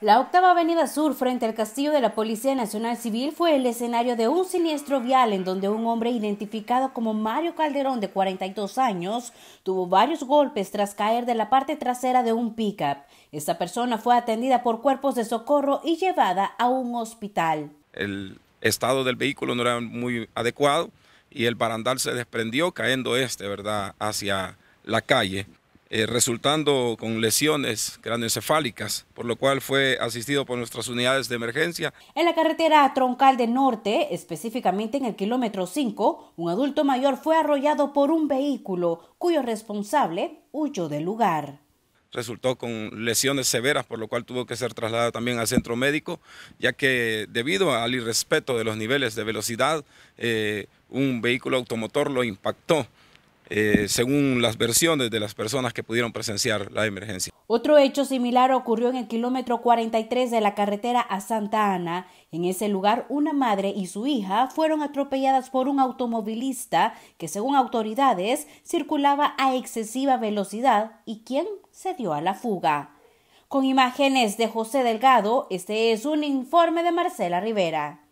La octava avenida sur frente al castillo de la Policía Nacional Civil fue el escenario de un siniestro vial en donde un hombre identificado como Mario Calderón de 42 años tuvo varios golpes tras caer de la parte trasera de un pickup. Esta persona fue atendida por cuerpos de socorro y llevada a un hospital. El estado del vehículo no era muy adecuado y el barandal se desprendió cayendo este, ¿verdad?, hacia la calle. Eh, resultando con lesiones craneoencefálicas, por lo cual fue asistido por nuestras unidades de emergencia. En la carretera Troncal de Norte, específicamente en el kilómetro 5, un adulto mayor fue arrollado por un vehículo cuyo responsable huyó del lugar. Resultó con lesiones severas, por lo cual tuvo que ser trasladado también al centro médico, ya que debido al irrespeto de los niveles de velocidad, eh, un vehículo automotor lo impactó eh, según las versiones de las personas que pudieron presenciar la emergencia. Otro hecho similar ocurrió en el kilómetro 43 de la carretera a Santa Ana. En ese lugar, una madre y su hija fueron atropelladas por un automovilista que, según autoridades, circulaba a excesiva velocidad y quien se dio a la fuga. Con imágenes de José Delgado, este es un informe de Marcela Rivera.